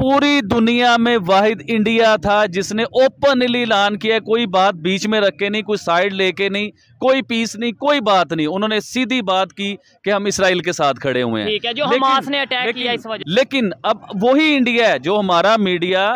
पूरी दुनिया में वाहिद इंडिया था जिसने ओपनली ऐलान किया कोई बात बीच में रखे नहीं कोई साइड लेके नहीं कोई पीस नहीं कोई बात नहीं उन्होंने सीधी बात की कि हम इसराइल के साथ खड़े हुए हैं ठीक है जो हमास ने अटैक किया इस वजह लेकिन अब वही इंडिया है जो हमारा मीडिया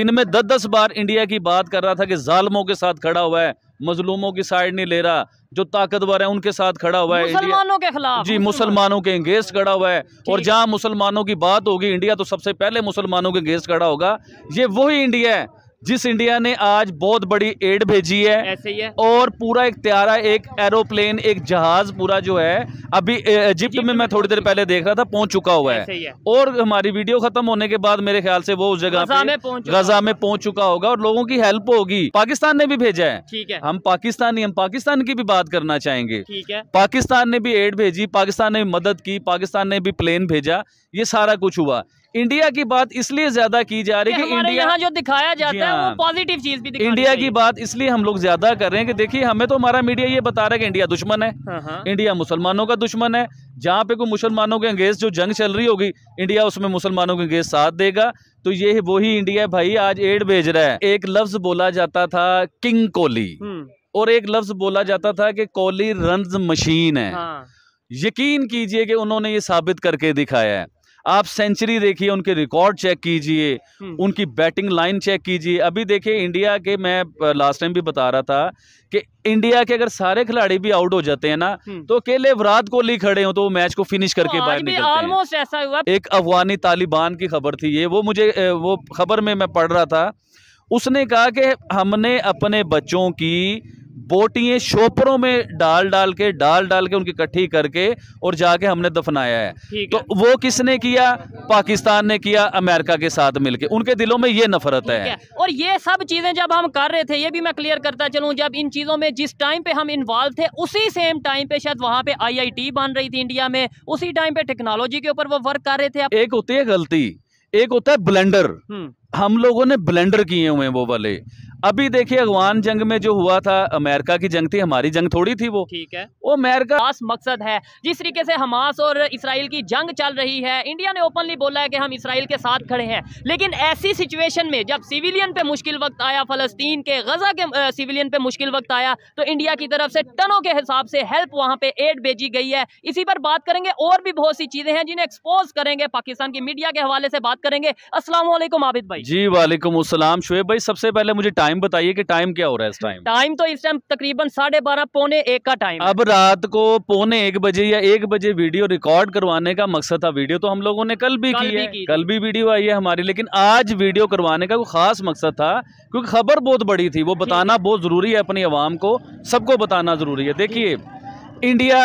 दिन में दस दस बार इंडिया की बात कर रहा था कि जालमों के साथ खड़ा हुआ है मजलूमों की साइड नहीं ले रहा जो ताकतवर है उनके साथ खड़ा हुआ है मुसलमानों के खिलाफ जी मुसलमानों के अंगेस्ट खड़ा हुआ है और जहाँ मुसलमानों की बात होगी इंडिया तो सबसे पहले मुसलमानों के अंगेस्ट खड़ा होगा ये वही इंडिया है जिस इंडिया ने आज बहुत बड़ी एड भेजी है ऐसे ही है और पूरा एक त्यारा एक एरोप्लेन एक जहाज पूरा जो है अभी इजिप्ट में मैं थोड़ी देर पहले देख रहा था पहुंच चुका हुआ है, है। और हमारी वीडियो खत्म होने के बाद मेरे ख्याल से वो उस जगह गजा में गजा में पहुंच चुका होगा और लोगों की हेल्प होगी पाकिस्तान ने भी भेजा है ठीक है हम पाकिस्तानी हम पाकिस्तान की भी बात करना चाहेंगे ठीक है पाकिस्तान ने भी एड भेजी पाकिस्तान ने मदद की पाकिस्तान ने भी प्लेन भेजा ये सारा कुछ हुआ इंडिया की बात इसलिए ज्यादा की जा रही है कि इंडिया यहाँ जो दिखाया जाता है वो पॉजिटिव हाँ। चीज भी इंडिया की बात इसलिए हम लोग ज्यादा कर रहे हैं कि देखिए हमें तो हमारा मीडिया ये बता रहा है कि इंडिया दुश्मन है इंडिया हाँ, हाँ। मुसलमानों का दुश्मन है जहाँ पे कोई मुसलमानों के अंगेज जो जंग चल रही होगी इंडिया उसमें मुसलमानों के अंगेज साथ देगा तो ये वही इंडिया है भाई आज एड भेज रहा है एक लफ्ज बोला जाता था किंग कोहली हम्म। और एक लफ्ज बोला जाता था कि कोहली रन मशीन है यकीन कीजिए कि उन्होंने ये साबित करके दिखाया है आप सेंचुरी देखिए उनके रिकॉर्ड चेक कीजिए हम्म। उनकी बैटिंग लाइन चेक कीजिए अभी देखिए इंडिया के मैं लास्ट टाइम भी बता रहा था कि इंडिया के अगर सारे खिलाड़ी भी आउट हो जाते हैं ना हम्म। तो अकेले विराट कोहली खड़े हो तो वो मैच को फिनिश तो करके बाहर निकलते हैं ऐसा हुआ एक अफगानी तालिबान की खबर थी ये वो मुझे वो खबर में मैं पढ़ रहा था उसने कहा कि हमने अपने बच्चों की बोटियाँ शोपरों में डाल डाल के डाल डाल के उनकी इकट्ठी करके और जाके हमने दफनाया है तो वो किसने किया पाकिस्तान ने किया अमेरिका के साथ मिलके उनके दिलों में ये नफरत है।, है और ये सब चीज़ें जब हम कर रहे थे ये भी मैं क्लियर करता चलूँ जब इन चीज़ों में जिस टाइम पे हम इन्वॉल्व थे उसी सेम टाइम पे शायद वहाँ पे आई बन रही थी इंडिया में उसी टाइम पे टेक्नोलॉजी के ऊपर वो वर्क कर रहे थे एक होती है गलती एक होता है ब्लेंडर हम्म। हम लोगों ने ब्लेंडर किए हुए हैं वो वाले अभी देखिए अफगान जंग में जो हुआ था अमेरिका की जंग थी हमारी जंग थोड़ी थी वो ठीक है वो अमेरिका खास मकसद है जिस तरीके से हमास और इसराइल की जंग चल रही है इंडिया ने ओपनली बोला है कि हम इसराइल के साथ खड़े हैं लेकिन ऐसी सिचुएशन में जब सिविलियन पे मुश्किल वक्त आया फलस्तीन के गजा के सिविलियन पे मुश्किल वक्त आया तो इंडिया की तरफ से टनों के हिसाब से हेल्प वहाँ पे एड भेजी गई है इसी पर बात करेंगे और भी बहुत सी चीजें हैं जिन्हें एक्सपोज करेंगे पाकिस्तान की मीडिया के हवाले से बात करेंगे असला आबिद भाई जी वालेकुम असलम शुएब भाई सबसे पहले मुझे टाइम टाइम बताइए कि टाइम क्या हो रहा है इस टाइम टाइम तो इस टाइम तकरीबन साढ़े बारह पौने एक का टाइम अब रात को पौने एक बजे या एक बजे वीडियो रिकॉर्ड करवाने का मकसद था वीडियो तो हम लोगों ने कल भी कल की, भी है की कल भी वीडियो आई है हमारी लेकिन आज वीडियो करवाने का कोई खास मकसद था क्योंकि खबर बहुत बड़ी थी वो बताना बहुत जरूरी है अपनी आवाम को सबको बताना जरूरी है देखिए इंडिया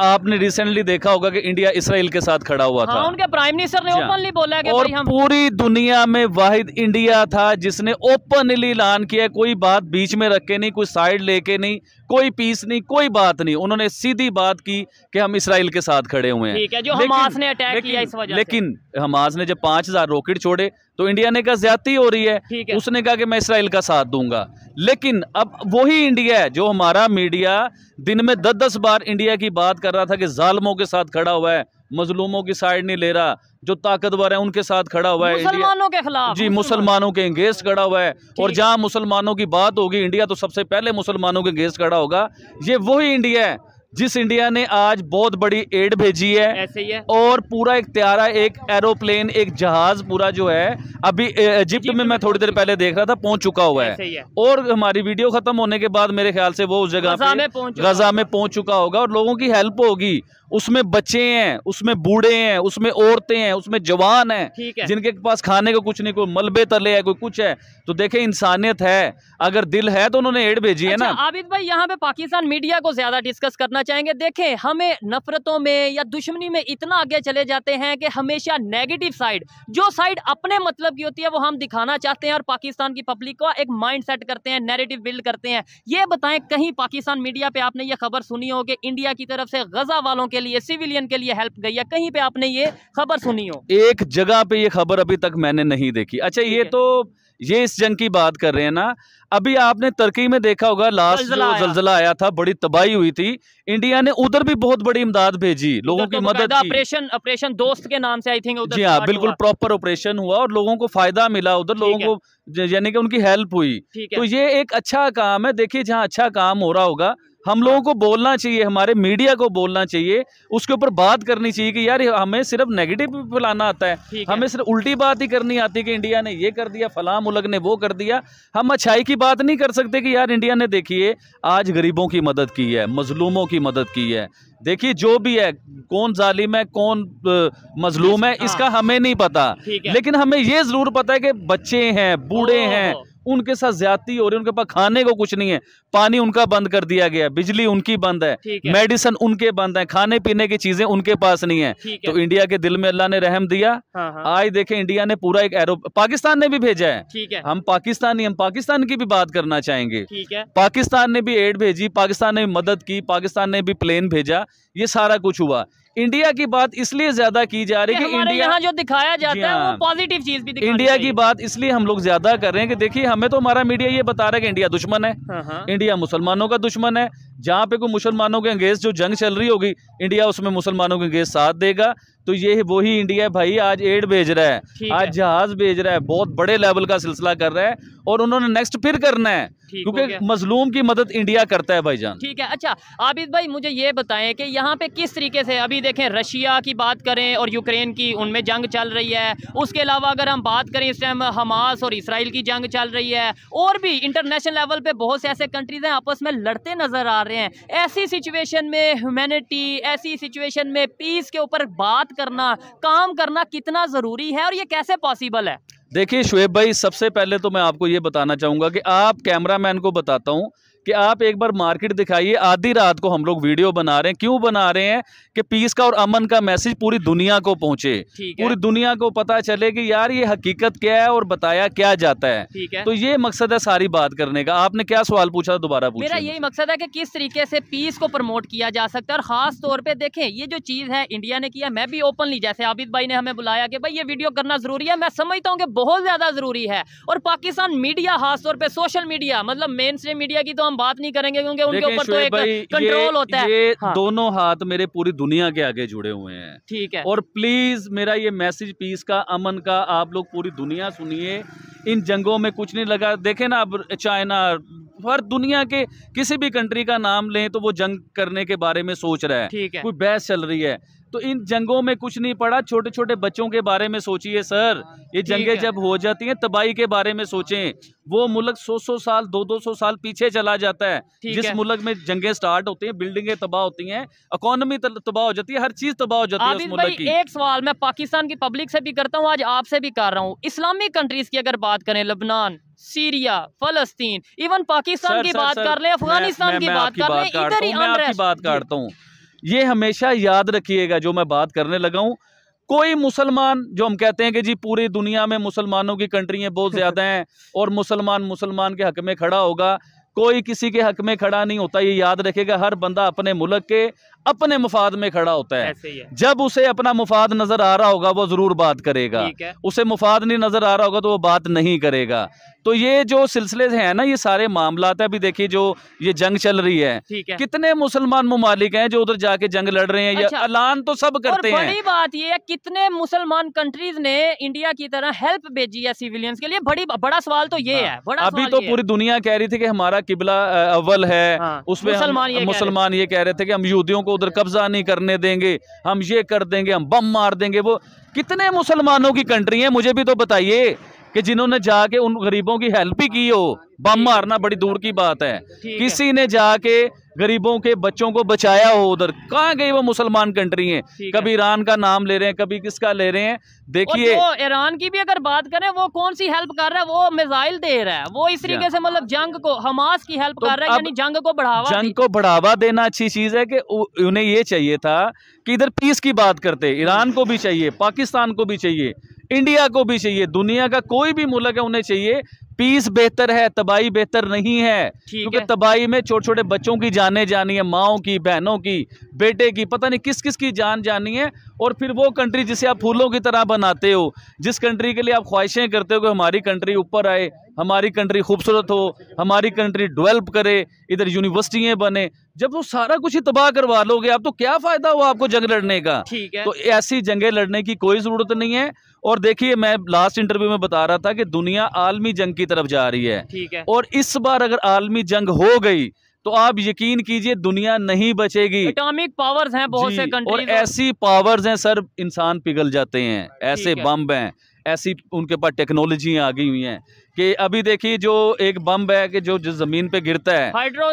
आपने रिसेंटली देखा होगा कि इंडिया इसराइल के साथ खड़ा हुआ हाँ, था हाँ, उनके प्राइम मिनिस्टर ने ओपनली अच्छा। बोला कि और हम... पूरी दुनिया में वाहिद इंडिया था जिसने ओपनली ऐलान किया कोई बात बीच में रख के नहीं कोई साइड लेके नहीं कोई पीस नहीं कोई बात नहीं उन्होंने सीधी बात की कि हम इसराइल के साथ खड़े हुए हैं ठीक है जो हमास ने अटैक किया इस वजह लेकिन हमास ने जब पांच हजार रॉकेट छोड़े तो इंडिया ने कहा ज्यादा हो रही है, है उसने कहा कि मैं इसराइल का साथ दूंगा लेकिन अब वही इंडिया है जो हमारा मीडिया दिन में दस दस बार इंडिया की बात कर रहा था कि जालमों के साथ खड़ा हुआ है मजलूमों की साइड नहीं ले रहा जो ताकतवर है उनके साथ खड़ा हुआ है मुसलमानों के खिलाफ जी मुसलमानों के अंगेस्ट खड़ा हुआ है और जहां मुसलमानों की बात होगी इंडिया तो सबसे पहले मुसलमानों के अंगेस्ट खड़ा होगा ये वही इंडिया है जिस इंडिया ने आज बहुत बड़ी एड भेजी है ऐसे ही है और पूरा एक त्यारा एक एरोप्लेन एक जहाज पूरा जो है अभी इजिप्ट में मैं थोड़ी देर पहले देख रहा था पहुंच चुका हुआ है, है। और हमारी वीडियो खत्म होने के बाद मेरे ख्याल से वो उस जगह गजा में पहुंच चुका होगा और लोगों की हेल्प होगी उसमें बच्चे हैं उसमें बूढ़े हैं उसमें औरतें हैं उसमें जवान हैं है। जिनके पास खाने को कुछ नहीं कोई मलबे तले है कोई कुछ है तो देखें इंसानियत है अगर दिल है तो उन्होंने एड भेजी है अच्छा, ना आबिद भाई यहाँ पे पाकिस्तान मीडिया को ज्यादा डिस्कस करना करना चाहेंगे देखें हमें नफरतों में या दुश्मनी में इतना आगे चले जाते हैं कि हमेशा नेगेटिव साइड जो साइड अपने मतलब की होती है वो हम दिखाना चाहते हैं और पाकिस्तान की पब्लिक को एक माइंड सेट करते हैं नेगेटिव बिल्ड करते हैं ये बताएं कहीं पाकिस्तान मीडिया पर आपने ये खबर सुनी हो कि इंडिया की तरफ से गजा वालों के लिए सिविलियन के लिए हेल्प गई है कहीं पर आपने ये खबर सुनी हो एक जगह पर यह खबर अभी तक मैंने नहीं देखी अच्छा ये तो ये इस जंग की बात कर रहे हैं ना अभी आपने तुर्की में देखा होगा लास्ट जो जलजला आया था बड़ी तबाही हुई थी इंडिया ने उधर भी बहुत बड़ी इमदाद भेजी लोगों तो की तो मदद ऑपरेशन ऑपरेशन दोस्त के नाम से आई थिंक जी हाँ बिल्कुल प्रॉपर ऑपरेशन हुआ और लोगों को फायदा मिला उधर लोगों को यानी कि उनकी हेल्प हुई तो ये एक अच्छा काम है देखिए जहाँ अच्छा काम हो रहा होगा हम लोगों को बोलना चाहिए हमारे मीडिया को बोलना चाहिए उसके ऊपर बात करनी चाहिए कि यार हमें सिर्फ नेगेटिव फैलाना आता है हमें सिर्फ उल्टी बात ही करनी आती है कि इंडिया ने ये कर दिया फलाम उलग ने वो कर दिया हम अच्छाई की बात नहीं कर सकते कि यार इंडिया ने देखिए आज गरीबों की मदद की है मजलूमों की मदद की है देखिए जो भी है कौन जालिम है कौन मजलूम है हाँ। इसका हमें नहीं पता लेकिन हमें ये जरूर पता है कि बच्चे हैं बूढ़े हैं उनके साथ ज्यादा हो रही है उनके पास खाने को कुछ नहीं है पानी उनका बंद कर दिया गया बिजली उनकी बंद है, है। मेडिसिन उनके बंद है खाने पीने की चीजें उनके पास नहीं है तो इंडिया के दिल में अल्लाह ने रहम दिया हाँ हाँ। आज देखे इंडिया ने पूरा एक एरो पाकिस्तान ने भी भेजा है हम पाकिस्तानी हम पाकिस्तान की भी बात करना चाहेंगे पाकिस्तान ने भी एड भेजी पाकिस्तान ने भी मदद की पाकिस्तान ने भी प्लेन भेजा ये सारा कुछ हुआ इंडिया की बात इसलिए ज्यादा की जा रही है कि इंडिया यहां जो दिखाया जाता है वो पॉजिटिव हाँ। चीज भी इंडिया की बात इसलिए हम लोग ज्यादा कर रहे हैं कि देखिए हमें तो हमारा मीडिया ये बता रहा है कि इंडिया दुश्मन है हाँ, हाँ। इंडिया मुसलमानों का दुश्मन है जहाँ पे कोई मुसलमानों के अंगेज जो जंग चल रही होगी इंडिया उसमें मुसलमानों के अंगेज साथ देगा तो ये वही इंडिया है भाई आज एड भेज रहा है आज जहाज भेज रहा है बहुत बड़े लेवल का सिलसिला कर रहा है और उन्होंने नेक्स्ट फिर करना है क्योंकि मजलूम की मदद इंडिया करता है भाईजान ठीक है अच्छा आबिद भाई मुझे ये बताएं कि यहाँ पे किस तरीके से अभी देखें रशिया की बात करें और यूक्रेन की उनमें जंग चल रही है उसके अलावा अगर हम बात करें इस टाइम हमास और इसराइल की जंग चल रही है और भी इंटरनेशनल लेवल पे बहुत से ऐसे कंट्रीज हैं आपस में लड़ते नजर आ रहे हैं ऐसी सिचुएशन में ह्यूमेनिटी ऐसी सिचुएशन में पीस के ऊपर बात करना काम करना कितना ज़रूरी है और ये कैसे पॉसिबल है देखिए शुएब भाई सबसे पहले तो मैं आपको ये बताना चाहूंगा कि आप कैमरामैन को बताता हूँ कि आप एक बार मार्केट दिखाइए आधी रात को हम लोग वीडियो बना रहे हैं क्यों बना रहे हैं कि पीस का और अमन का मैसेज पूरी दुनिया को पहुंचे पूरी दुनिया को पता चले कि यार ये हकीकत क्या है और बताया क्या जाता है, है। तो ये मकसद है सारी बात करने का आपने क्या सवाल पूछा दोबारा मेरा यही मकसद है कि किस तरीके से पीस को प्रमोट किया जा सकता है और खास तौर पर देखें ये जो चीज़ है इंडिया ने किया मैं भी ओपनली जैसे आबिद भाई ने हमें बुलाया कि भाई ये वीडियो करना जरूरी है मैं समझता हूँ कि बहुत ज़्यादा ज़रूरी है और पाकिस्तान मीडिया खासतौर पर सोशल मीडिया मतलब मेन स्ट्रीम मीडिया की तो हम बात नहीं करेंगे क्योंकि उनके ऊपर तो एक कंट्रोल होता है ये हाँ। दोनों हाथ मेरे पूरी दुनिया के आगे जुड़े हुए हैं ठीक है और प्लीज मेरा ये मैसेज पीस का अमन का आप लोग पूरी दुनिया सुनिए इन जंगों में कुछ नहीं लगा देखें ना अब चाइना हर दुनिया के किसी भी कंट्री का नाम लें तो वो जंग करने के बारे में सोच रहा है, है। कोई बहस चल रही है तो इन जंगों में कुछ नहीं पड़ा छोटे छोटे बच्चों के बारे में सोचिए सर ये जंगे जब हो जाती हैं तबाही के बारे में सोचें वो मुल्क सौ सौ साल दो दो सौ साल पीछे चला जाता है जिस है। मुल्क में जंगे स्टार्ट होती हैं बिल्डिंगें तबाह होती हैं इकोनॉमी तबाह हो जाती है हर चीज तबाह हो जाती है उस मुल्क की एक सवाल मैं पाकिस्तान की पब्लिक से भी करता हूँ आज आपसे भी कर रहा हूँ इस्लामिक कंट्रीज की अगर बात करें लबनान सीरिया फलस्तीन इवन पाकिस्तान की सर, बात सर, कर ले अफगानिस्तान की बात कर ले इधर ही मैं आपकी बात काटता हूँ ये हमेशा याद रखिएगा जो मैं बात करने लगा हूँ कोई मुसलमान जो हम कहते हैं कि जी पूरी दुनिया में मुसलमानों की कंट्रियाँ बहुत ज़्यादा हैं और मुसलमान मुसलमान के हक में खड़ा होगा कोई किसी के हक में खड़ा नहीं होता ये याद रखेगा हर बंदा अपने मुल्क के अपने मुफाद में खड़ा होता है, है। जब उसे अपना मुफाद नजर आ रहा होगा वो जरूर बात करेगा उसे मुफाद नहीं नजर आ रहा होगा तो वो बात नहीं करेगा तो ये जो सिलसिले हैं ना ये सारे मामला है अभी देखिए जो ये जंग चल रही है, है। कितने मुसलमान ममालिक हैं जो उधर जाके जंग लड़ रहे हैं अच्छा। ऐलान तो सब करते हैं बड़ी बात ये है कितने मुसलमान कंट्रीज ने इंडिया की तरह हेल्प भेजी है सिविलियंस के लिए बड़ी बड़ा सवाल तो ये हाँ। है अभी तो पूरी दुनिया कह रही थी कि हमारा किबला अव्वल है हाँ। उसमें मुसलमान ये मुसल्मान ये कह रहे थे कि हम यहूदियों को उधर कब्जा नहीं करने देंगे हम ये कर देंगे हम बम मार देंगे वो कितने मुसलमानों की कंट्री है मुझे भी तो बताइए कि जिन्होंने जाके उन गरीबों की हेल्प ही की हो बम मारना बड़ी दूर की बात है किसी ने जाके गरीबों के बच्चों को बचाया हो उधर कहाँ गई वो मुसलमान कंट्री है कभी ईरान का नाम ले रहे हैं कभी किसका ले रहे हैं देखिए ईरान की भी अगर बात करें वो कौन सी हेल्प कर रहा है वो मिसाइल दे रहा है वो इस अच्छा। तरीके से मतलब जंग को हमास की हेल्प तो कर रहा है यानी जंग को बढ़ावा जंग को बढ़ावा देना अच्छी चीज है कि उन्हें ये चाहिए था कि इधर पीस की बात करते ईरान को भी चाहिए पाकिस्तान को भी चाहिए इंडिया को भी चाहिए दुनिया का कोई भी मुल्क है उन्हें चाहिए पीस बेहतर है तबाही बेहतर नहीं है क्योंकि तबाही में छोटे छोटे बच्चों की जाने जानी है माओ की बहनों की बेटे की पता नहीं किस किस की जान जानी है और फिर वो कंट्री जिसे आप फूलों की तरह बनाते हो जिस कंट्री के लिए आप ख्वाहिशें करते हो कि हमारी कंट्री ऊपर आए हमारी कंट्री खूबसूरत हो हमारी कंट्री डेवलप करे इधर यूनिवर्सिटियाँ बने जब वो सारा कुछ ही तबाह करवा लोगे आप तो क्या फायदा हुआ आपको जंग लड़ने का ठीक है तो ऐसी जंगें लड़ने की कोई जरूरत नहीं है और देखिए मैं लास्ट इंटरव्यू में बता रहा था कि दुनिया आलमी जंग की तरफ जा रही है ठीक है और इस बार अगर आलमी जंग हो गई तो आप यकीन कीजिए दुनिया नहीं बचेगी एटॉमिक पावर्स हैं बहुत से कंट्रीज और ऐसी पावर्स हैं सर इंसान पिघल जाते हैं ऐसे बम हैं ऐसी उनके पास टेक्नोलॉजियाँ आ गई हुई हैं कि अभी देखिए जो एक बम है कि जो, जो ज़मीन पे गिरता है हाइड्रो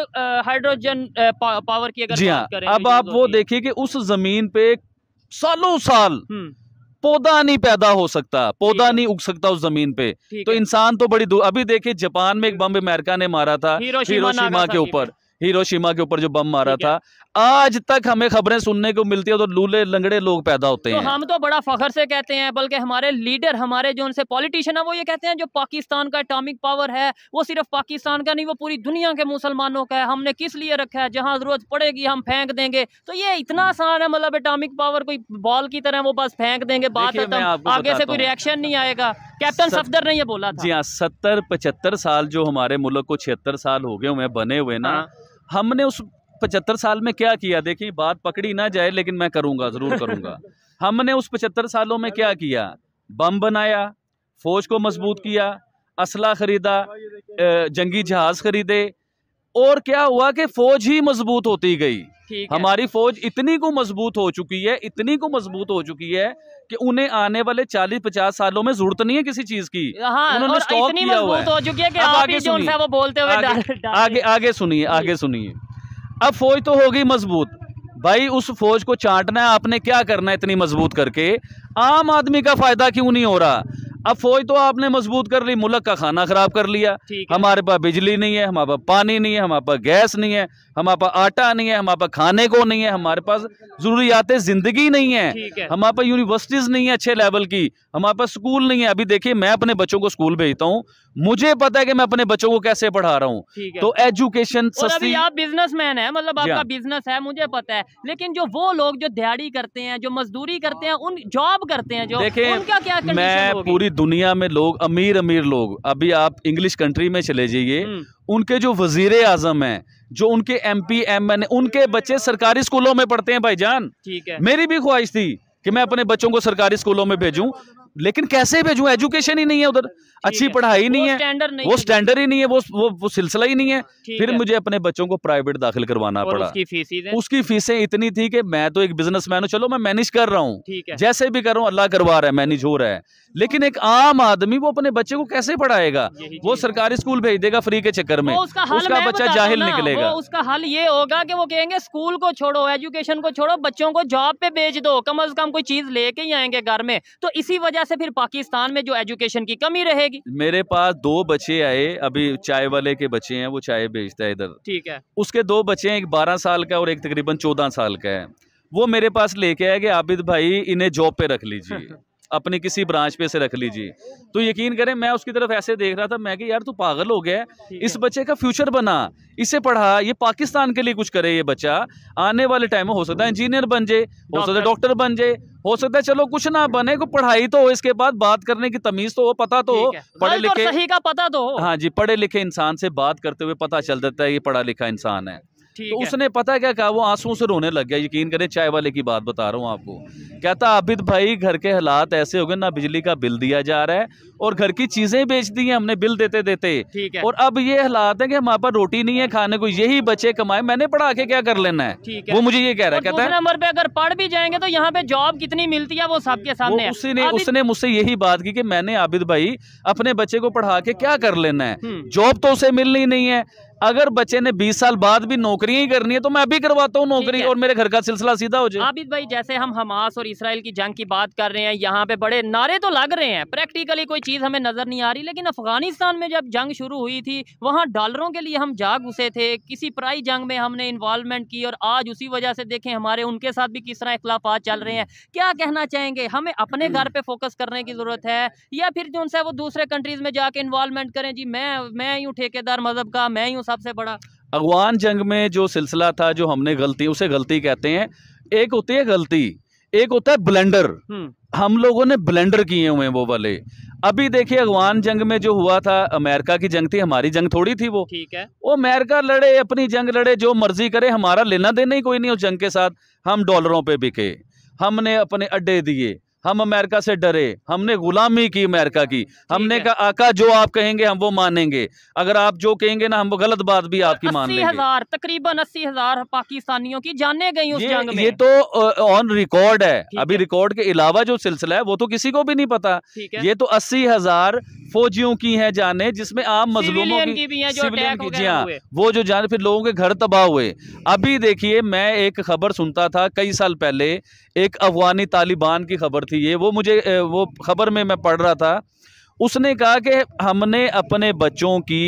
हाइड्रोजन पा, पावर की अगर जी हाँ अब आप वो देखिए कि उस ज़मीन पे सालों साल हम्म। पौधा नहीं पैदा हो सकता पौधा नहीं उग सकता उस जमीन पे तो इंसान तो बड़ी दूर अभी देखिए जापान में एक बम अमेरिका ने मारा था हीरोशिमा के ऊपर हिरोशिमा के ऊपर जो बम मारा था आज तक हमें खबरें सुनने को मिलती है तो लूले लंगड़े लोग पैदा होते तो हैं हम तो बड़ा फखर से कहते हैं बल्कि हमारे लीडर हमारे जो उनसे पॉलिटिशियन है वो ये कहते हैं जो पाकिस्तान का एटॉमिक पावर है वो सिर्फ पाकिस्तान का नहीं वो पूरी दुनिया के मुसलमानों का है हमने किस लिए रखा है जहाँ जरूरत पड़ेगी हम फेंक देंगे तो ये इतना हम्म। आसान है मतलब एटॉमिक पावर कोई बॉल की तरह वो बस फेंक देंगे बात आगे से कोई रिएक्शन नहीं आएगा कैप्टन सफदर ने यह बोला जी हाँ सत्तर पचहत्तर साल जो हमारे मुल्क को छिहत्तर साल हो गए हुए बने हुए ना हाँ। हमने उस पचहत्तर साल में क्या किया देखिए बात पकड़ी ना जाए लेकिन मैं करूँगा ज़रूर करूँगा हमने उस पचहत्तर सालों में क्या किया बम बनाया फौज को मजबूत किया असला खरीदा जंगी जहाज़ खरीदे और क्या हुआ कि फौज ही मजबूत होती गई हमारी फौज इतनी को मजबूत हो चुकी है इतनी को मजबूत हो चुकी है कि उन्हें आने वाले 40-50 सालों में जरूरत नहीं है किसी चीज की हाँ, उन्होंने स्टॉक किया हुआ है हो चुकी है कि आप आगे वो बोलते हुए आगे, आगे आगे सुनिए आगे सुनिए अब फौज तो होगी मजबूत भाई उस फौज को चाटना है आपने क्या करना है इतनी मजबूत करके आम आदमी का फायदा क्यों नहीं हो रहा अब फौज तो आपने मजबूत कर ली मुल्क का खाना खराब कर लिया हमारे पास बिजली नहीं है हमारे पास पानी नहीं है हमारे पास गैस नहीं है हमारे पास आटा नहीं है हमारे पास खाने को नहीं है हमारे पास जरूरियात ज़िंदगी नहीं है, है। हमारे पास यूनिवर्सिटीज़ नहीं है अच्छे लेवल की हमारे पास स्कूल नहीं है अभी देखिए मैं अपने बच्चों को स्कूल भेजता हूँ मुझे पता है कि मैं अपने बच्चों को कैसे पढ़ा रहा हूँ तो एजुकेशन सस्ती आप बिजनेसमैन है मतलब आपका बिजनेस हाँ। है मुझे पता है लेकिन जो वो लोग जो दिहाड़ी करते हैं जो मजदूरी करते हैं उन जॉब करते हैं जो देखे क्या मैं पूरी दुनिया में लोग अमीर अमीर लोग अभी आप इंग्लिश कंट्री में चले जाइए हम्म। उनके जो वजीर आजम है जो उनके एम पी एम एन उनके बच्चे सरकारी स्कूलों में पढ़ते हैं भाईजान ठीक है मेरी भी ख्वाहिश थी कि मैं अपने बच्चों को सरकारी स्कूलों में भेजूं लेकिन कैसे भेजू एजुकेशन ही नहीं है उधर अच्छी पढ़ाई नहीं है वो स्टैंडर्ड ही नहीं है वो वो, वो सिलसिला ही नहीं है फिर मुझे अपने बच्चों को प्राइवेट दाखिल करवाना पड़ा उसकी फीसें इतनी थी कि मैं तो एक बिजनेसमैन हूँ चलो मैं मैनेज कर रहा हूँ जैसे भी कर रहा हूँ अल्लाह करवा रहा है मैनेज हो रहा है लेकिन एक आम आदमी वो अपने बच्चे को कैसे पढ़ाएगा वो सरकारी स्कूल भेज देगा फ्री के चक्कर में उसका बच्चा जाहिल निकलेगा उसका हल ये होगा कि वो कहेंगे स्कूल को छोड़ो एजुकेशन को छोड़ो बच्चों को जॉब पे भेज दो कम अज कम कोई चीज लेके ही आएंगे घर में तो इसी वजह से फिर पाकिस्तान में जो एजुकेशन की कमी रहेगी मेरे पास दो बच्चे आए अभी चाय वाले के बच्चे हैं वो चाय बेचता है इधर ठीक है उसके दो बच्चे हैं एक बारह साल का और एक तकरीबन चौदह साल का है वो मेरे पास लेके आए कि आबिद भाई इन्हें जॉब पे रख लीजिए अपने किसी ब्रांच पे से रख लीजिए तो यकीन करें मैं उसकी तरफ ऐसे देख रहा था मैं कि यार तू पागल हो गया इस बच्चे का फ्यूचर बना इसे पढ़ा ये पाकिस्तान के लिए कुछ करे ये बच्चा आने वाले टाइम में हो सकता है इंजीनियर बन जाए हो सकता है डॉक्टर बन जाए हो सकता है चलो कुछ ना बने को पढ़ाई तो हो इसके बाद बात करने की तमीज तो हो पता तो हो पढ़े लिखे सही का पता तो हाँ जी पढ़े लिखे इंसान से बात करते हुए पता चल जाता है ये पढ़ा लिखा इंसान है तो उसने पता क्या कहा वो आंसू से रोने लग गया यकीन करें चाय वाले की बात बता रहा हूँ आपको कहता आबिद भाई घर के हालात ऐसे हो गए ना बिजली का बिल दिया जा रहा है और घर की चीजें बेच दी हैं हमने बिल देते देते और अब ये हालात है कि हमारे पास रोटी नहीं है खाने को यही बच्चे कमाए मैंने पढ़ा के क्या कर लेना है वो मुझे ये कह रहा है कहता है नंबर पे अगर पढ़ भी जाएंगे तो यहाँ पे जॉब कितनी मिलती है वो सबके सामने उसने उसने मुझसे यही बात की मैंने आबिद भाई अपने बच्चे को पढ़ा के क्या कर लेना है हम्म। जॉब तो उसे मिलनी नहीं है अगर बच्चे ने 20 साल बाद भी नौकरियां ही करनी है तो मैं अभी करवाता हूँ नौकरी और मेरे घर का सिलसिला सीधा हो जाए आबिद भाई जैसे हम हमास और इसराइल की जंग की बात कर रहे हैं यहाँ पे बड़े नारे तो लग रहे हैं प्रैक्टिकली कोई चीज़ हमें नज़र नहीं आ रही लेकिन अफगानिस्तान में जब जंग शुरू हुई थी वहाँ डॉलरों के लिए हम जाग घुसे थे किसी प्राई जंग में हमने इन्वॉल्वमेंट की और आज उसी वजह से देखें हमारे उनके साथ भी किस तरह इख्लाफात चल रहे हैं क्या कहना चाहेंगे हमें अपने घर पर फोकस करने की ज़रूरत है या फिर जो उनसे वो दूसरे कंट्रीज़ में जाके इन्वॉल्वमेंट करें जी मैं मैं यूँ ठेकेदार मज़हब का मैं यूँ सबसे बड़ा अगवान जंग में जो सिलसिला था जो हमने गलती उसे गलती कहते हैं एक होती है गलती एक होता है ब्लेंडर हम्म। हम लोगों ने ब्लेंडर किए हुए हैं वो वाले अभी देखिए अगवान जंग में जो हुआ था अमेरिका की जंग थी हमारी जंग थोड़ी थी वो ठीक है वो अमेरिका लड़े अपनी जंग लड़े जो मर्जी करे हमारा लेना देना ही कोई नहीं उस जंग के साथ हम डॉलरों पे बिके हमने अपने अड्डे दिए हम अमेरिका से डरे हमने गुलामी की अमेरिका की हमने कहा आका जो आप कहेंगे हम वो मानेंगे अगर आप जो कहेंगे ना हम वो गलत बात भी आपकी मान लेंगे हजार तकरीबन अस्सी हजार पाकिस्तानियों की जाने गई उस ये, जंग में ये तो ऑन रिकॉर्ड है अभी रिकॉर्ड के अलावा जो सिलसिला है वो तो किसी को भी नहीं पता ये तो अस्सी हजार फौजियों की है जाने जिसमें आम मजलूमों की, भी जो की जी हाँ वो जो जाने फिर लोगों के घर तबाह हुए अभी देखिए मैं एक खबर सुनता था कई साल पहले एक अफगानी तालिबान की खबर थी ये वो मुझे वो खबर में मैं पढ़ रहा था उसने कहा कि हमने अपने बच्चों की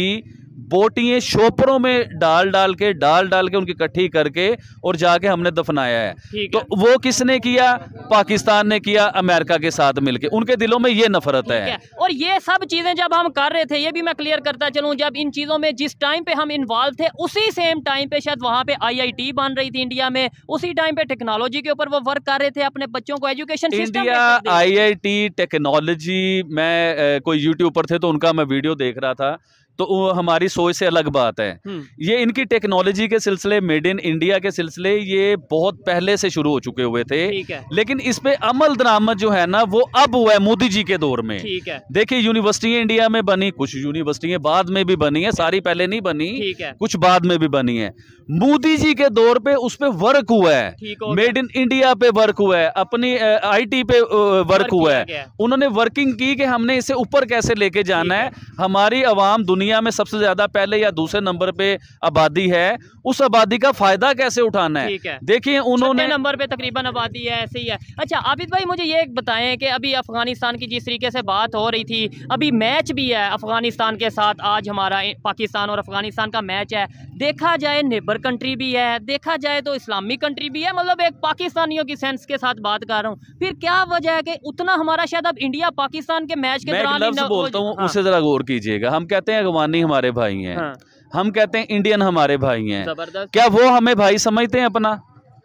बोटिए शोपरों में डाल डाल के डाल डाल के उनकी इकट्ठी करके और जाके हमने दफनाया है तो वो किसने किया पाकिस्तान ने किया अमेरिका के साथ मिलके उनके दिलों में ये नफरत है।, है और ये सब चीज़ें जब हम कर रहे थे ये भी मैं क्लियर करता चलूं जब इन चीज़ों में जिस टाइम पे हम इन्वॉल्व थे उसी सेम टाइम पे शायद वहां पे आई बन रही थी इंडिया में उसी टाइम पे टेक्नोलॉजी के ऊपर वो वर्क कर रहे थे अपने बच्चों को एजुकेशन इंडिया आई टेक्नोलॉजी मैं कोई यूट्यूब पर थे तो उनका मैं वीडियो देख रहा था तो हमारी सोच से अलग बात है हम्म। ये इनकी टेक्नोलॉजी के सिलसिले मेड इन इंडिया के सिलसिले ये बहुत पहले से शुरू हो चुके हुए थे लेकिन इस पे अमल दरामद जो है ना वो अब हुआ है मोदी जी के दौर में देखिए यूनिवर्सिटियां इंडिया में बनी कुछ यूनिवर्सिटियां बाद में भी बनी है सारी पहले नहीं बनी कुछ बाद में भी बनी है मोदी जी के दौर पे उस पर वर्क हुआ है मेड इन इंडिया पे वर्क हुआ है अपनी आईटी पे वर्क हुआ है उन्होंने वर्किंग की कि हमने इसे ऊपर कैसे लेके जाना है हमारी आवाम दुनिया में सबसे ज़्यादा पहले या दूसरे नंबर पे आबादी है उस आबादी का फ़ायदा कैसे उठाना है देखिए उन्होंने नंबर पे तकरीबन आबादी है ऐसे ही है अच्छा आबिद भाई मुझे ये बताएं कि अभी अफगानिस्तान की जिस तरीके से बात हो रही थी अभी मैच भी है अफगानिस्तान के साथ आज हमारा पाकिस्तान और अफगानिस्तान का मैच है देखा जाए निबर अरब कंट्री भी है देखा जाए तो इस्लामिक कंट्री भी है मतलब एक पाकिस्तानियों की सेंस के साथ बात कर रहा हूँ फिर क्या वजह है कि उतना हमारा शायद अब इंडिया पाकिस्तान के मैच के दौरान बोलता हूँ हाँ। उसे जरा गौर कीजिएगा हम कहते हैं अगवानी हमारे भाई हैं हाँ। हम कहते हैं इंडियन हमारे भाई हैं क्या वो हमें भाई समझते हैं अपना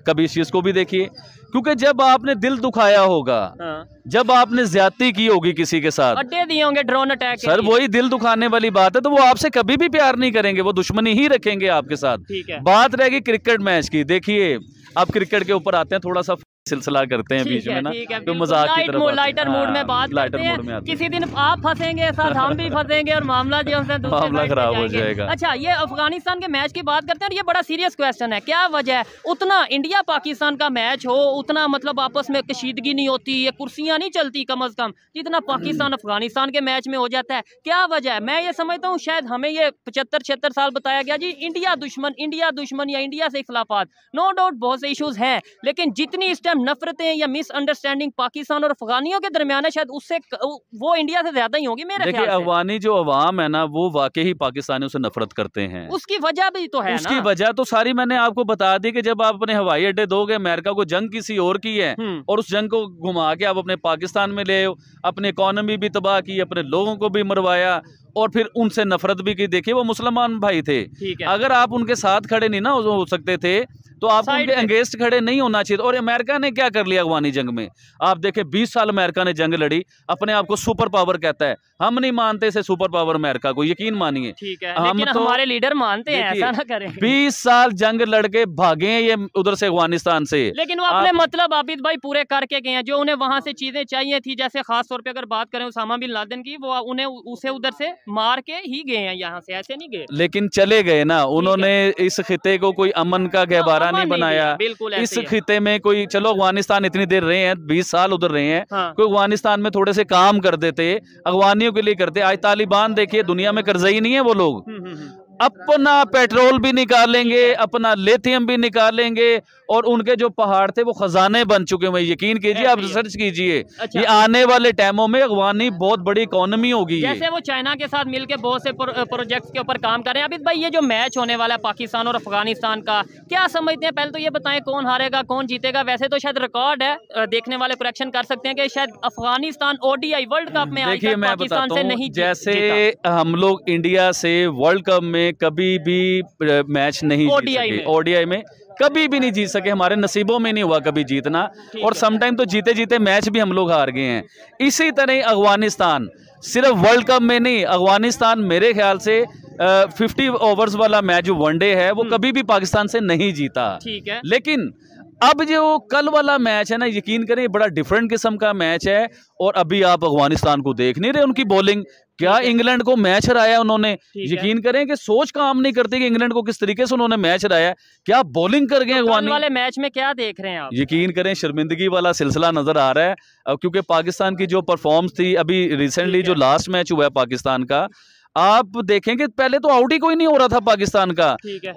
कभी इस चीज़ को भी देखिए क्योंकि जब आपने दिल दुखाया होगा हाँ। जब आपने ज्यादा की होगी किसी के साथ दिए होंगे ड्रोन अटैक सर वही दिल दुखाने वाली बात है तो वो आपसे कभी भी प्यार नहीं करेंगे वो दुश्मनी ही रखेंगे आपके साथ बात रहेगी क्रिकेट मैच की देखिए आप क्रिकेट के ऊपर आते हैं थोड़ा सा सिलसिला करते हैं बीच में ना तो मजाक की तरफ लाइटर मूड में हाँ, बात लाइटर मूड में किसी दिन आप फंसेंगे साथ हम भी फंसेंगे और मामला जो है मामला खराब हो जाएगा अच्छा ये अफगानिस्तान के मैच की बात करते हैं और ये बड़ा सीरियस क्वेश्चन है क्या वजह है उतना इंडिया पाकिस्तान का मैच हो उतना मतलब आपस में कशीदगी नहीं होती ये कुर्सियाँ नहीं चलती कम अज कम जितना पाकिस्तान अफगानिस्तान के मैच में हो जाता है क्या वजह है मैं ये समझता हूँ शायद हमें ये पचहत्तर छिहत्तर साल बताया गया जी इंडिया दुश्मन इंडिया दुश्मन या इंडिया से इख्लाफात नो डाउट बहुत से इशूज़ हैं लेकिन जितनी इस टाइम नफरतें या मिसअंडरस्टैंडिंग पाकिस्तान और अफगानियों के दरमियान है शायद उससे वो इंडिया से ज्यादा ही होगी मेरे देखिए अफगानी जो अवाम है ना वो वाकई ही पाकिस्तानियों से नफरत करते हैं उसकी वजह भी तो है उसकी वजह तो सारी मैंने आपको बता दी कि जब आप अपने हवाई अड्डे दोगे अमेरिका को जंग किसी और की है हम्म। और उस जंग को घुमा के आप अपने पाकिस्तान में ले अपनी इकोनॉमी भी तबाह की अपने लोगों को भी मरवाया और फिर उनसे नफरत भी की देखिए वो मुसलमान भाई थे अगर आप उनके साथ खड़े नहीं ना हो सकते थे तो आप उनके अंगेस्ट खड़े नहीं होना चाहिए और अमेरिका ने क्या कर लिया अफगानी जंग में आप देखें बीस साल अमेरिका ने जंग लड़ी अपने आप को सुपर पावर कहता है हम नहीं मानते इसे सुपर पावर अमेरिका को यकीन मानिए हम तो हमारे लीडर मानते हैं ऐसा ना करें बीस साल जंग लड़के भागे ये उधर से अफगानिस्तान से लेकिन वो अपने मतलब आबिद भाई पूरे करके गए हैं जो उन्हें वहाँ से चीजें चाहिए थी जैसे खास तौर पर अगर बात करें उसामा बिन लादेन की वो उन्हें उसे उधर से मार के ही गए हैं यहाँ से ऐसे नहीं गए लेकिन चले गए ना उन्होंने इस खिते को कोई अमन का गहबारा नहीं बनाया इस खिते में कोई चलो अफगानिस्तान इतनी देर रहे हैं बीस साल उधर रहे हैं हाँ। कोई अफगानिस्तान में थोड़े से काम कर देते अफगानियों के लिए करते आज तालिबान देखिए दुनिया में ही नहीं है वो लोग हम्म, हम्म, हम्म। अपना पेट्रोल भी निकालेंगे अपना लेथियम भी निकालेंगे और उनके जो पहाड़ थे वो खजाने बन चुके हैं यकीन कीजिए आप रिसर्च कीजिए अच्छा। ये आने वाले टाइमों में अगवानी बहुत बड़ी इकोनॉमी होगी जैसे वो चाइना के साथ मिलकर बहुत से प्रोजेक्ट्स के ऊपर काम कर रहे हैं अभी भाई ये जो मैच होने वाला है पाकिस्तान और अफगानिस्तान का क्या समझते हैं पहले तो ये बताए कौन हारेगा कौन जीतेगा वैसे तो शायद रिकॉर्ड है देखने वाले प्रोडक्शन कर सकते हैं कि शायद अफगानिस्तान ओडीआई वर्ल्ड कप में देखिए पाकिस्तान से नहीं जैसे हम लोग इंडिया से वर्ल्ड कप में में कभी भी मैच नहीं ओडीआई ओडीआई में कभी भी नहीं जीत सके हमारे नसीबों में नहीं हुआ कभी जीतना और समटाइम तो जीते जीते मैच भी हम लोग हार गए हैं इसी तरह अफगानिस्तान सिर्फ वर्ल्ड कप में नहीं अफगानिस्तान मेरे ख्याल से फिफ्टी ओवर्स वाला मैच जो वनडे है वो हम्म। कभी भी पाकिस्तान से नहीं जीता ठीक है लेकिन अब जो कल वाला मैच है ना यकीन करें बड़ा डिफरेंट किस्म का मैच है और अभी आप अफगानिस्तान को देख नहीं रहे उनकी बॉलिंग क्या इंग्लैंड को मैच हराया उन्होंने यकीन करें कि सोच काम नहीं करते कि इंग्लैंड को किस तरीके से उन्होंने मैच हराया क्या बॉलिंग कर गए तो वाले मैच में क्या देख रहे हैं आप यकीन करें शर्मिंदगी वाला सिलसिला नजर आ रहा है क्योंकि पाकिस्तान की जो परफॉर्मेंस थी अभी रिसेंटली जो लास्ट मैच हुआ है पाकिस्तान का आप देखें कि पहले तो आउट ही कोई नहीं हो रहा था पाकिस्तान का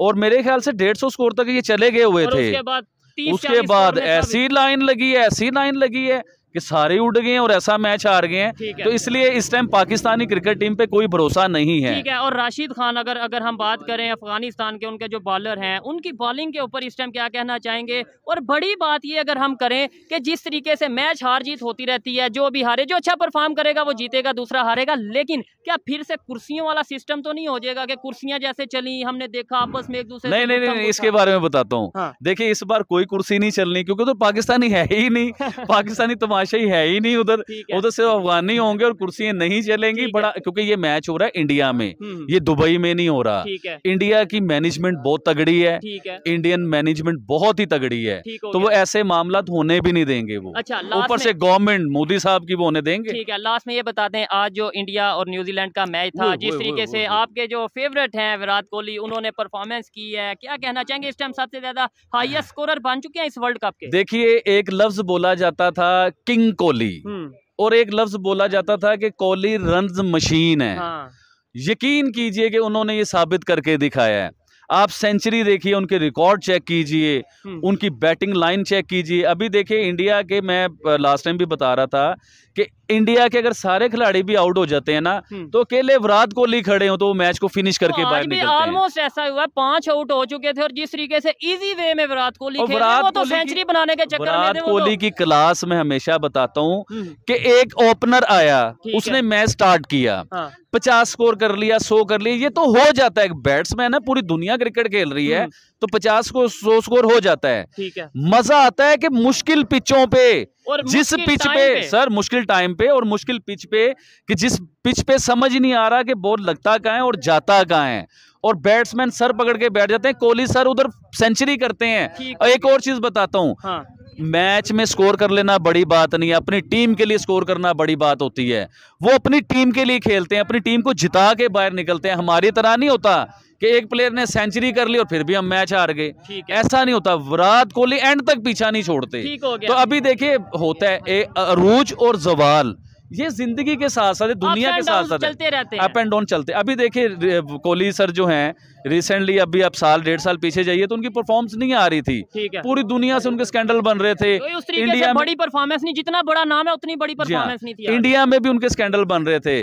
और मेरे ख्याल से डेढ़ सौ स्कोर तक ये चले गए हुए थे उसके बाद ऐसी लाइन लगी है ऐसी लाइन लगी है कि सारे उड़ गए हैं और ऐसा मैच हार गए हैं तो इसलिए इस टाइम पाकिस्तानी क्रिकेट टीम पे कोई भरोसा नहीं है ठीक है और राशिद खान अगर अगर हम बात करें अफगानिस्तान के उनके जो बॉलर हैं उनकी बॉलिंग के ऊपर इस टाइम क्या कहना चाहेंगे और बड़ी बात ये अगर हम करें कि जिस तरीके से मैच हार जीत होती रहती है जो भी हारे जो अच्छा परफॉर्म करेगा वो जीतेगा दूसरा हारेगा लेकिन क्या फिर से कुर्सियों वाला सिस्टम तो नहीं हो जाएगा कि कुर्सियां जैसे चली हमने देखा आपस में एक दूसरे नहीं नहीं नहीं इसके बारे में बताता हूँ हाँ। देखिये इस बार कोई कुर्सी नहीं चलनी क्योंकि तो पाकिस्तानी है ही नहीं पाकिस्तानी तमाशा ही है ही नहीं उधर उधर सिर्फ अफगानी होंगे और कुर्सियां नहीं चलेंगी बड़ा क्योंकि ये मैच हो रहा है इंडिया में हम्म, हम्म। ये दुबई में नहीं हो रहा इंडिया की मैनेजमेंट बहुत तगड़ी है इंडियन मैनेजमेंट बहुत ही तगड़ी है तो वो ऐसे मामला होने भी नहीं देंगे वो अच्छा, ऊपर से गवर्नमेंट मोदी साहब की वो होने देंगे ठीक है लास्ट में ये बताते हैं आज जो इंडिया और न्यूजीलैंड का मैच था जिस तरीके से आपके जो फेवरेट है विराट कोहली उन्होंने परफॉर्मेंस की है क्या कहना चाहेंगे इस टाइम सबसे ज्यादा हाइएस्ट स्कोर बन चुके हैं इस वर्ल्ड कप के देखिए एक लफ्ज बोला जाता था किंग कोहली हम्म। और एक लफ्ज बोला जाता था कि कोहली रन मशीन है हाँ। यकीन कीजिए कि उन्होंने ये साबित करके दिखाया है आप सेंचुरी देखिए उनके रिकॉर्ड चेक कीजिए हम्म। उनकी बैटिंग लाइन चेक कीजिए अभी देखिए इंडिया के मैं लास्ट टाइम भी बता रहा था कि इंडिया के अगर सारे खिलाड़ी भी आउट हो जाते हैं ना हम्म। तो अकेले विराट कोहली खड़े हो तो वो मैच को फिनिश करके तो बाहर ऑलमोस्ट ऐसा हुआ पांच आउट हो चुके थे और जिस तरीके से इजी वे में विराट कोहली विराट तो सेंचुरी बनाने के चक्कर विराट कोहली तो। की क्लास में हमेशा बताता हूँ हम्म। कि एक ओपनर आया उसने मैच स्टार्ट किया हाँ। पचास स्कोर कर लिया सौ कर लिया ये तो हो जाता है बैट्समैन है पूरी दुनिया क्रिकेट खेल रही है हम्म। तो पचास को सो स्कोर हो जाता है ठीक है मजा आता है कि मुश्किल पिचों पे और जिस पिच पे, पे सर मुश्किल टाइम पे और मुश्किल पिच पे कि जिस पिच पे समझ ही नहीं आ रहा कि बॉल लगता कहाँ है और जाता कहाँ है और बैट्समैन सर पकड़ के बैठ जाते हैं कोहली सर उधर सेंचुरी करते हैं और एक और चीज बताता हूँ हाँ। मैच में स्कोर कर लेना बड़ी बात नहीं है अपनी टीम के लिए स्कोर करना बड़ी बात होती है वो अपनी टीम के लिए खेलते हैं अपनी टीम को जिता के बाहर निकलते हैं हमारी तरह नहीं होता कि एक प्लेयर ने सेंचुरी कर ली और फिर भी हम मैच हार गए ऐसा नहीं होता विराट कोहली एंड तक पीछा नहीं छोड़ते तो अभी देखिए होता है अरूज और जवाल ये जिंदगी के साथ साथ दुनिया के साथ साथ अप एंड डाउन चलते अभी देखिए कोहली सर जो हैं रिसेंटली अभी आप साल डेढ़ साल पीछे जाइए तो उनकी परफॉर्मेंस नहीं आ रही थी पूरी दुनिया से उनके स्कैंडल बन रहे थे इंडिया तो में बड़ी परफॉर्मेंस नहीं जितना बड़ा नाम है उतनी बड़ी परफॉर्मेंस हाँ। नहीं थी इंडिया में भी उनके स्कैंडल बन रहे थे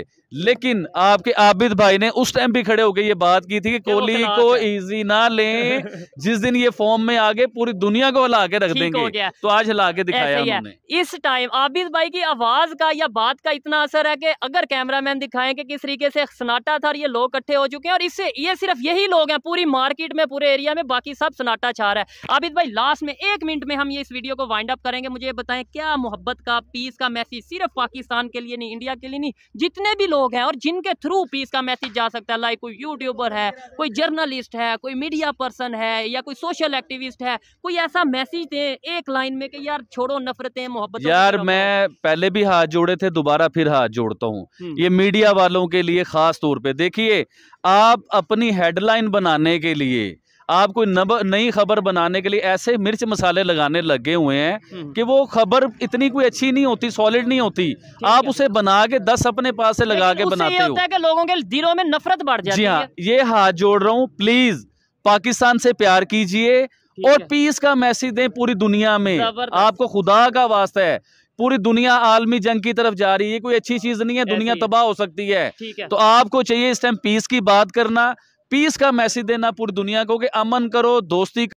लेकिन आपके आबिद भाई ने उस टाइम भी खड़े होकर ये बात की थी कि कोहली को इजी ना लें जिस दिन ये फॉर्म में आगे पूरी दुनिया को हिला के रख देंगे तो आज हिला के दिखाया उन्होंने इस टाइम आबिद भाई की आवाज का या बात का इतना असर है कि अगर कैमरामैन दिखाएं कि किस तरीके से सन्नाटा था और ये लोग इकट्ठे हो चुके हैं और इससे ये सिर्फ यही लोग हैं पूरी मार्केट में पूरे एरिया में बाकी सब सनाटा छा रहा है आबिद भाई लास्ट में एक मिनट में हम ये इस वीडियो को वाइंड अप करेंगे मुझे बताएं क्या मोहब्बत का पीस का मैसेज सिर्फ पाकिस्तान के लिए नहीं इंडिया के लिए नहीं जितने भी लोग हैं और जिनके थ्रू पीस का मैसेज जा सकता है लाइक कोई यूट्यूबर है कोई जर्नलिस्ट है कोई मीडिया पर्सन है या कोई सोशल एक्टिविस्ट है कोई ऐसा मैसेज दें एक लाइन में कि यार छोड़ो नफरतें मोहब्बत यार मैं पहले भी हाथ जोड़े थे दोबारा फिर हाथ जोड़ता हूँ हम्म। ये मीडिया वालों के लिए खास तौर पर देखिए आप अपनी हेडलाइन बनाने के लिए आप कोई नई खबर बनाने के लिए ऐसे मिर्च मसाले लगाने लगे हुए हैं हम्म, हम्म। कि वो खबर इतनी कोई अच्छी नहीं होती सॉलिड नहीं होती आप उसे बना के दस अपने पास से लगा के बनाते हो कि लोगों के दिलों में नफरत बढ़ जाती जी हाँ ये हाथ जोड़ रहा हूँ प्लीज पाकिस्तान से प्यार कीजिए और पीस का मैसेज दें पूरी दुनिया में आपको खुदा का वास्ता है पूरी दुनिया आलमी जंग की तरफ जा रही है कोई अच्छी चीज नहीं है दुनिया तबाह हो सकती है, तो आपको चाहिए इस टाइम पीस की बात करना पीस का मैसेज देना पूरी दुनिया को कि अमन करो दोस्ती